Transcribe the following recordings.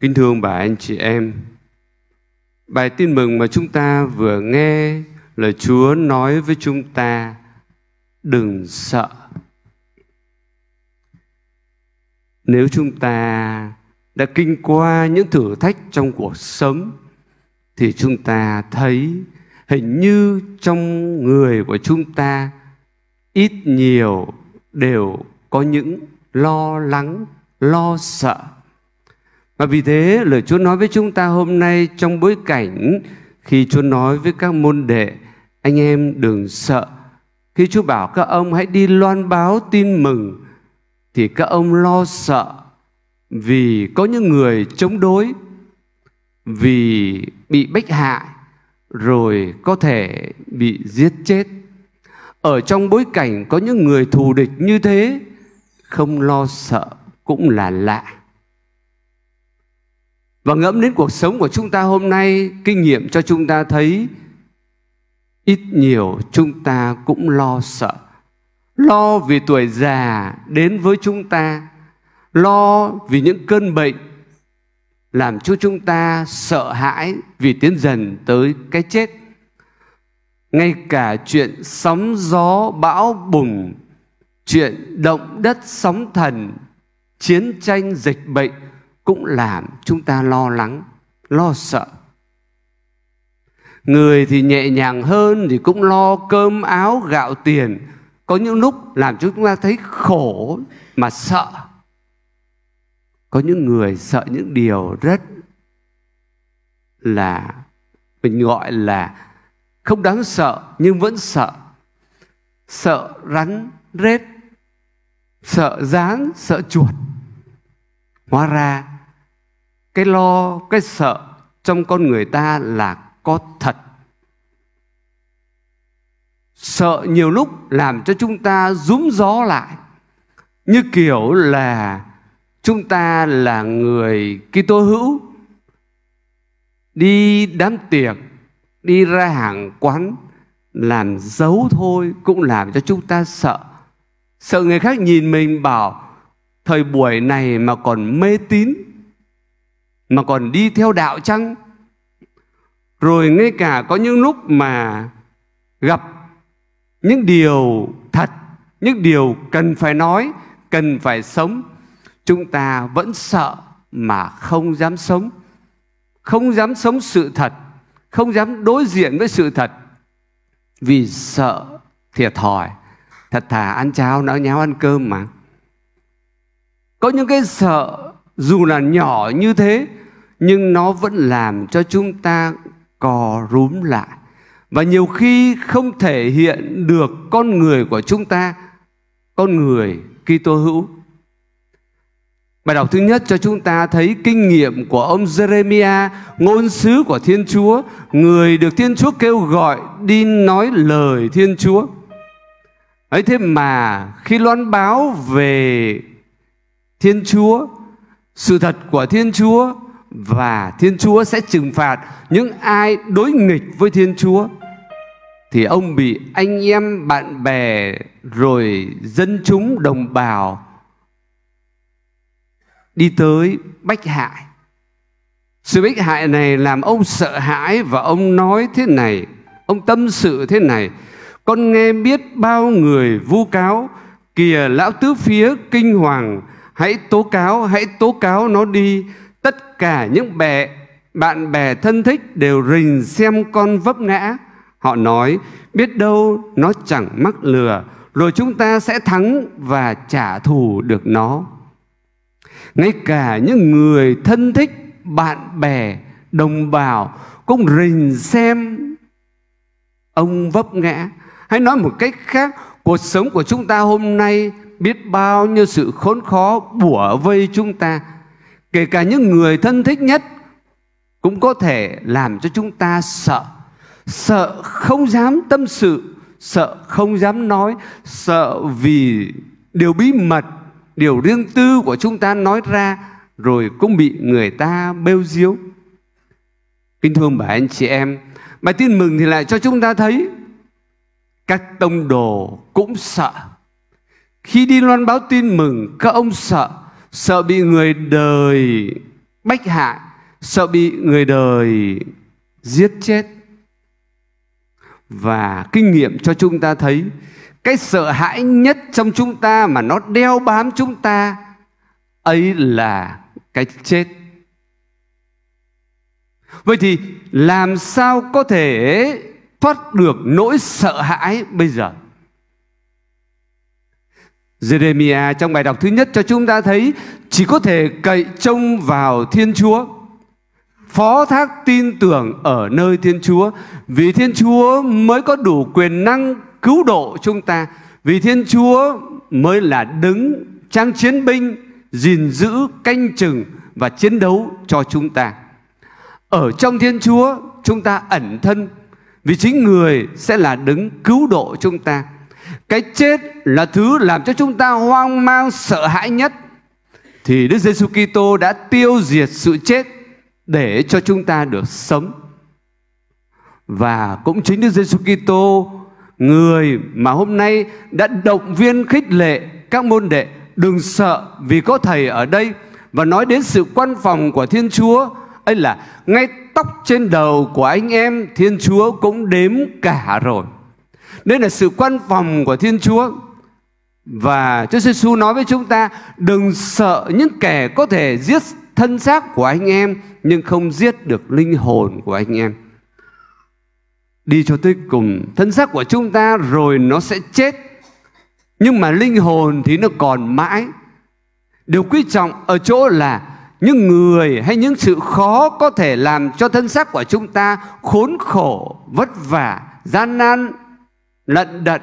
Kính thưa ông bà anh chị em, bài tin mừng mà chúng ta vừa nghe là Chúa nói với chúng ta đừng sợ. Nếu chúng ta đã kinh qua những thử thách trong cuộc sống thì chúng ta thấy hình như trong người của chúng ta ít nhiều đều có những lo lắng, lo sợ và vì thế lời Chúa nói với chúng ta hôm nay trong bối cảnh khi Chúa nói với các môn đệ, anh em đừng sợ. Khi Chúa bảo các ông hãy đi loan báo tin mừng thì các ông lo sợ vì có những người chống đối, vì bị bách hại rồi có thể bị giết chết. Ở trong bối cảnh có những người thù địch như thế không lo sợ cũng là lạ. Và ngẫm đến cuộc sống của chúng ta hôm nay, kinh nghiệm cho chúng ta thấy ít nhiều chúng ta cũng lo sợ. Lo vì tuổi già đến với chúng ta, lo vì những cơn bệnh làm cho chúng ta sợ hãi vì tiến dần tới cái chết. Ngay cả chuyện sóng gió bão bùng, chuyện động đất sóng thần, chiến tranh dịch bệnh cũng làm chúng ta lo lắng lo sợ người thì nhẹ nhàng hơn thì cũng lo cơm áo gạo tiền có những lúc làm chúng ta thấy khổ mà sợ có những người sợ những điều rất là mình gọi là không đáng sợ nhưng vẫn sợ sợ rắn rết sợ dáng sợ chuột hóa ra cái lo cái sợ trong con người ta là có thật sợ nhiều lúc làm cho chúng ta rúm gió lại như kiểu là chúng ta là người Kitô hữu đi đám tiệc đi ra hàng quán làm dấu thôi cũng làm cho chúng ta sợ sợ người khác nhìn mình bảo thời buổi này mà còn mê tín mà còn đi theo đạo chăng? Rồi ngay cả có những lúc mà gặp những điều thật, những điều cần phải nói, cần phải sống, chúng ta vẫn sợ mà không dám sống. Không dám sống sự thật, không dám đối diện với sự thật vì sợ thiệt thòi. Thật thà ăn cháo, náo nháo ăn cơm mà. Có những cái sợ dù là nhỏ như thế nhưng nó vẫn làm cho chúng ta cò rúm lại và nhiều khi không thể hiện được con người của chúng ta con người Kitô hữu Bài đọc thứ nhất cho chúng ta thấy kinh nghiệm của ông Jeremia, ngôn sứ của Thiên Chúa, người được Thiên Chúa kêu gọi đi nói lời Thiên Chúa. ấy thế mà khi loan báo về Thiên Chúa sự thật của Thiên Chúa và Thiên Chúa sẽ trừng phạt những ai đối nghịch với Thiên Chúa. Thì ông bị anh em, bạn bè, rồi dân chúng, đồng bào đi tới bách hại. Sự bách hại này làm ông sợ hãi và ông nói thế này, ông tâm sự thế này. Con nghe biết bao người vu cáo, kìa lão tứ phía kinh hoàng, hãy tố cáo hãy tố cáo nó đi tất cả những bè bạn bè thân thích đều rình xem con vấp ngã họ nói biết đâu nó chẳng mắc lừa rồi chúng ta sẽ thắng và trả thù được nó ngay cả những người thân thích bạn bè đồng bào cũng rình xem ông vấp ngã hay nói một cách khác cuộc sống của chúng ta hôm nay biết bao nhiêu sự khốn khó bủa vây chúng ta. Kể cả những người thân thích nhất cũng có thể làm cho chúng ta sợ. Sợ không dám tâm sự, sợ không dám nói, sợ vì điều bí mật, điều riêng tư của chúng ta nói ra rồi cũng bị người ta bêu diếu. Kính thương bà anh chị em, bài tin mừng thì lại cho chúng ta thấy các tông đồ cũng sợ khi đi loan báo tin mừng, các ông sợ, sợ bị người đời bách hại, sợ bị người đời giết chết. Và kinh nghiệm cho chúng ta thấy cái sợ hãi nhất trong chúng ta mà nó đeo bám chúng ta ấy là cái chết. Vậy thì làm sao có thể thoát được nỗi sợ hãi bây giờ? Jeremia trong bài đọc thứ nhất cho chúng ta thấy chỉ có thể cậy trông vào Thiên Chúa. Phó thác tin tưởng ở nơi Thiên Chúa vì Thiên Chúa mới có đủ quyền năng cứu độ chúng ta. Vì Thiên Chúa mới là đứng trang chiến binh gìn giữ canh chừng và chiến đấu cho chúng ta. Ở trong Thiên Chúa chúng ta ẩn thân vì chính người sẽ là đứng cứu độ chúng ta cái chết là thứ làm cho chúng ta hoang mang sợ hãi nhất thì Đức Giêsu Kitô đã tiêu diệt sự chết để cho chúng ta được sống. Và cũng chính Đức Giêsu Kitô người mà hôm nay đã động viên khích lệ các môn đệ đừng sợ vì có thầy ở đây và nói đến sự quan phòng của Thiên Chúa ấy là ngay tóc trên đầu của anh em Thiên Chúa cũng đếm cả rồi. Đây là sự quan phòng của Thiên Chúa. Và Chúa Giêsu nói với chúng ta đừng sợ những kẻ có thể giết thân xác của anh em nhưng không giết được linh hồn của anh em. Đi cho tới cùng thân xác của chúng ta rồi nó sẽ chết nhưng mà linh hồn thì nó còn mãi. Điều quý trọng ở chỗ là những người hay những sự khó có thể làm cho thân xác của chúng ta khốn khổ, vất vả, gian nan lận đận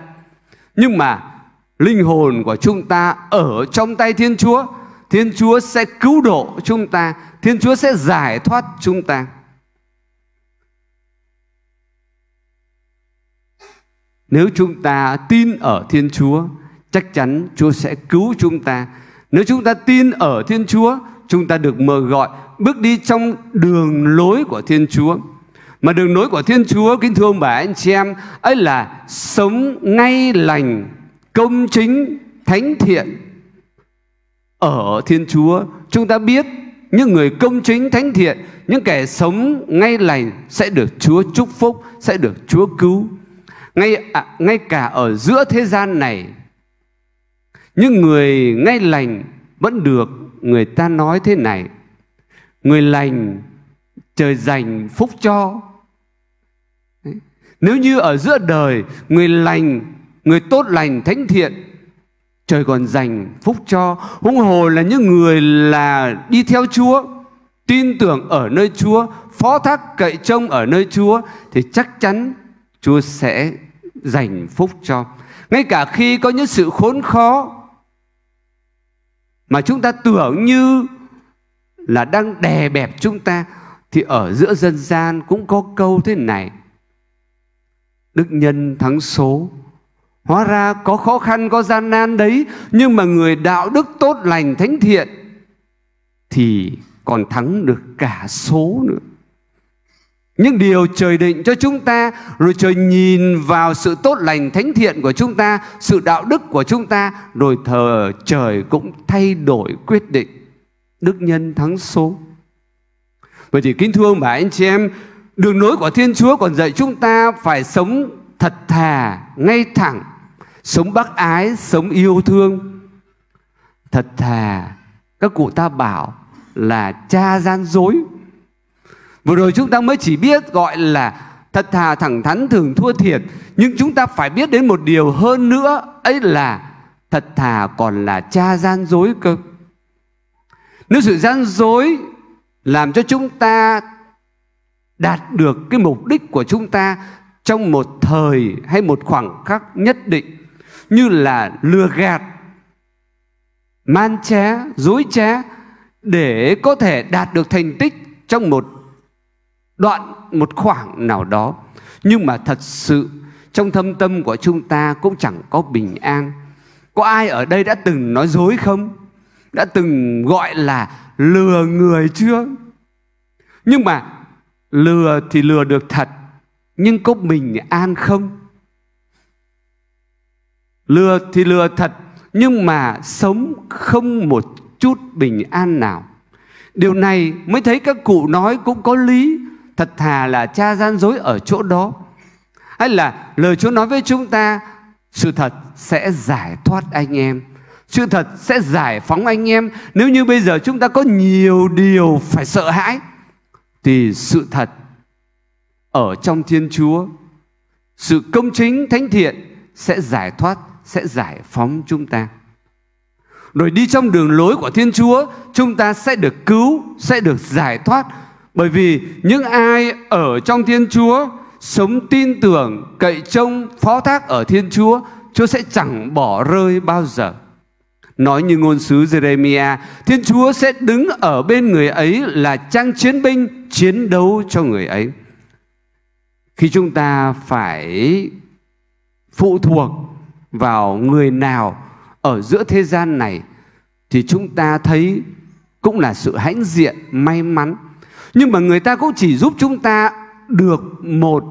nhưng mà linh hồn của chúng ta ở trong tay thiên chúa thiên chúa sẽ cứu độ chúng ta thiên chúa sẽ giải thoát chúng ta nếu chúng ta tin ở thiên chúa chắc chắn chúa sẽ cứu chúng ta nếu chúng ta tin ở thiên chúa chúng ta được mời gọi bước đi trong đường lối của thiên chúa mà đường lối của Thiên Chúa, kính thưa ông bà anh chị em, ấy là sống ngay lành, công chính, thánh thiện. Ở Thiên Chúa, chúng ta biết những người công chính, thánh thiện, những kẻ sống ngay lành sẽ được Chúa chúc phúc, sẽ được Chúa cứu. Ngay, à, ngay cả ở giữa thế gian này, những người ngay lành vẫn được người ta nói thế này. Người lành trời dành phúc cho nếu như ở giữa đời người lành, người tốt lành, thánh thiện trời còn dành phúc cho huống hồ là những người là đi theo Chúa tin tưởng ở nơi Chúa phó thác cậy trông ở nơi Chúa thì chắc chắn Chúa sẽ dành phúc cho ngay cả khi có những sự khốn khó mà chúng ta tưởng như là đang đè bẹp chúng ta thì ở giữa dân gian cũng có câu thế này đức nhân thắng số hóa ra có khó khăn có gian nan đấy nhưng mà người đạo đức tốt lành thánh thiện thì còn thắng được cả số nữa những điều trời định cho chúng ta rồi trời nhìn vào sự tốt lành thánh thiện của chúng ta sự đạo đức của chúng ta rồi thờ trời cũng thay đổi quyết định đức nhân thắng số vậy thì kính thưa ông bà anh chị em Đường lối của Thiên Chúa còn dạy chúng ta phải sống thật thà, ngay thẳng, sống bác ái, sống yêu thương. Thật thà, các cụ ta bảo là cha gian dối. Vừa rồi chúng ta mới chỉ biết gọi là thật thà, thẳng thắn, thường thua thiệt. Nhưng chúng ta phải biết đến một điều hơn nữa, ấy là thật thà còn là cha gian dối cơ. Nếu sự gian dối làm cho chúng ta đạt được cái mục đích của chúng ta trong một thời hay một khoảng khắc nhất định như là lừa gạt man trá dối trá để có thể đạt được thành tích trong một đoạn một khoảng nào đó nhưng mà thật sự trong thâm tâm của chúng ta cũng chẳng có bình an có ai ở đây đã từng nói dối không đã từng gọi là lừa người chưa nhưng mà lừa thì lừa được thật nhưng có bình an không lừa thì lừa thật nhưng mà sống không một chút bình an nào điều này mới thấy các cụ nói cũng có lý thật thà là cha gian dối ở chỗ đó hay là lời chúa nói với chúng ta sự thật sẽ giải thoát anh em sự thật sẽ giải phóng anh em nếu như bây giờ chúng ta có nhiều điều phải sợ hãi thì sự thật ở trong Thiên Chúa, sự công chính thánh thiện sẽ giải thoát, sẽ giải phóng chúng ta. Rồi đi trong đường lối của Thiên Chúa, chúng ta sẽ được cứu, sẽ được giải thoát. Bởi vì những ai ở trong Thiên Chúa, sống tin tưởng, cậy trông, phó thác ở Thiên Chúa, Chúa sẽ chẳng bỏ rơi bao giờ. Nói như ngôn sứ Jeremia, Thiên Chúa sẽ đứng ở bên người ấy là trang chiến binh chiến đấu cho người ấy. Khi chúng ta phải phụ thuộc vào người nào ở giữa thế gian này thì chúng ta thấy cũng là sự hãnh diện, may mắn. Nhưng mà người ta cũng chỉ giúp chúng ta được một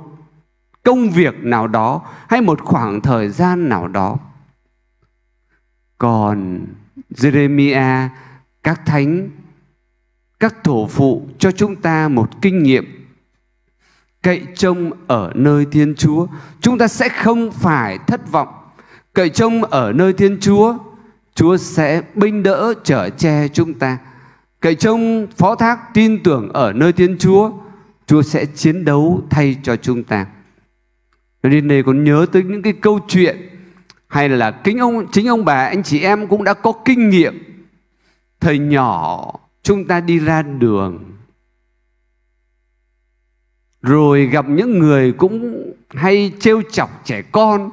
công việc nào đó hay một khoảng thời gian nào đó còn Jeremiah các thánh các thổ phụ cho chúng ta một kinh nghiệm cậy trông ở nơi Thiên Chúa, chúng ta sẽ không phải thất vọng. Cậy trông ở nơi Thiên Chúa, Chúa sẽ binh đỡ trở che chúng ta. Cậy trông phó thác tin tưởng ở nơi Thiên Chúa, Chúa sẽ chiến đấu thay cho chúng ta. nên đây còn nhớ tới những cái câu chuyện hay là kính ông chính ông bà anh chị em cũng đã có kinh nghiệm thời nhỏ chúng ta đi ra đường rồi gặp những người cũng hay trêu chọc trẻ con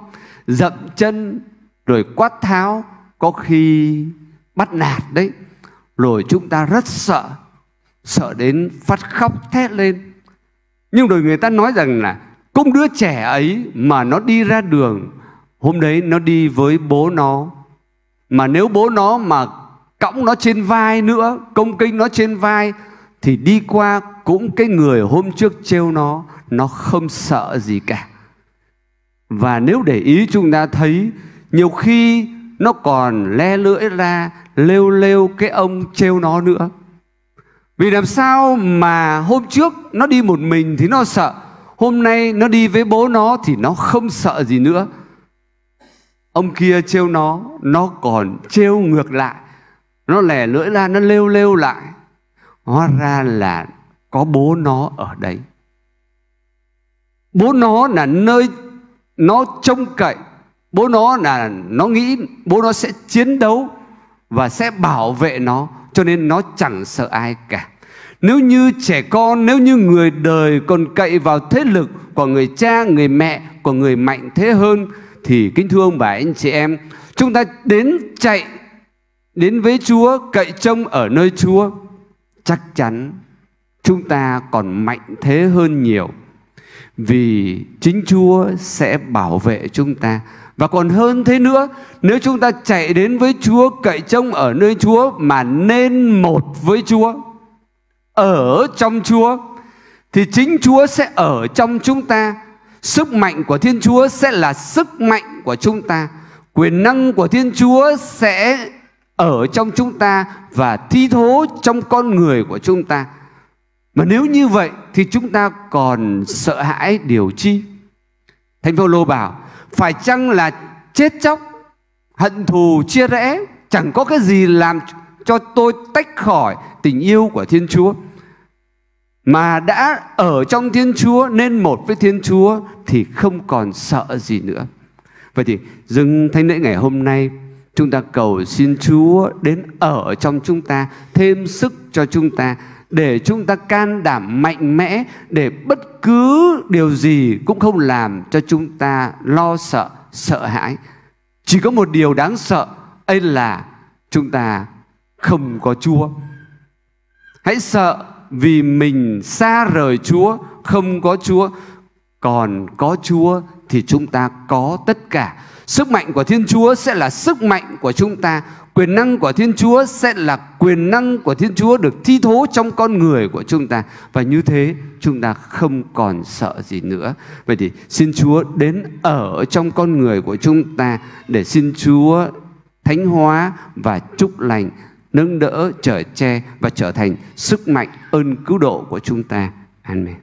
dậm chân rồi quát tháo có khi bắt nạt đấy rồi chúng ta rất sợ sợ đến phát khóc thét lên nhưng rồi người ta nói rằng là cũng đứa trẻ ấy mà nó đi ra đường Hôm đấy nó đi với bố nó Mà nếu bố nó mà cõng nó trên vai nữa Công kinh nó trên vai Thì đi qua cũng cái người hôm trước trêu nó Nó không sợ gì cả Và nếu để ý chúng ta thấy Nhiều khi nó còn le lưỡi ra Lêu lêu cái ông trêu nó nữa vì làm sao mà hôm trước nó đi một mình thì nó sợ Hôm nay nó đi với bố nó thì nó không sợ gì nữa ông kia trêu nó nó còn trêu ngược lại nó lẻ lưỡi ra nó lêu lêu lại hóa ra là có bố nó ở đấy bố nó là nơi nó trông cậy bố nó là nó nghĩ bố nó sẽ chiến đấu và sẽ bảo vệ nó cho nên nó chẳng sợ ai cả nếu như trẻ con nếu như người đời còn cậy vào thế lực của người cha người mẹ của người mạnh thế hơn thì kính thưa ông bà anh chị em, chúng ta đến chạy đến với Chúa, cậy trông ở nơi Chúa, chắc chắn chúng ta còn mạnh thế hơn nhiều. Vì chính Chúa sẽ bảo vệ chúng ta và còn hơn thế nữa, nếu chúng ta chạy đến với Chúa, cậy trông ở nơi Chúa mà nên một với Chúa, ở trong Chúa thì chính Chúa sẽ ở trong chúng ta Sức mạnh của Thiên Chúa sẽ là sức mạnh của chúng ta. Quyền năng của Thiên Chúa sẽ ở trong chúng ta và thi thố trong con người của chúng ta. Mà nếu như vậy thì chúng ta còn sợ hãi điều chi? Thánh Phaolô bảo phải chăng là chết chóc, hận thù chia rẽ chẳng có cái gì làm cho tôi tách khỏi tình yêu của Thiên Chúa mà đã ở trong Thiên Chúa nên một với Thiên Chúa thì không còn sợ gì nữa. Vậy thì dừng thánh lễ ngày hôm nay chúng ta cầu xin Chúa đến ở trong chúng ta thêm sức cho chúng ta để chúng ta can đảm mạnh mẽ để bất cứ điều gì cũng không làm cho chúng ta lo sợ sợ hãi chỉ có một điều đáng sợ ấy là chúng ta không có chúa hãy sợ vì mình xa rời Chúa, không có Chúa. Còn có Chúa thì chúng ta có tất cả. Sức mạnh của Thiên Chúa sẽ là sức mạnh của chúng ta. Quyền năng của Thiên Chúa sẽ là quyền năng của Thiên Chúa được thi thố trong con người của chúng ta. Và như thế chúng ta không còn sợ gì nữa. Vậy thì xin Chúa đến ở trong con người của chúng ta để xin Chúa thánh hóa và chúc lành nâng đỡ, chở che và trở thành sức mạnh ơn cứu độ của chúng ta. Amen.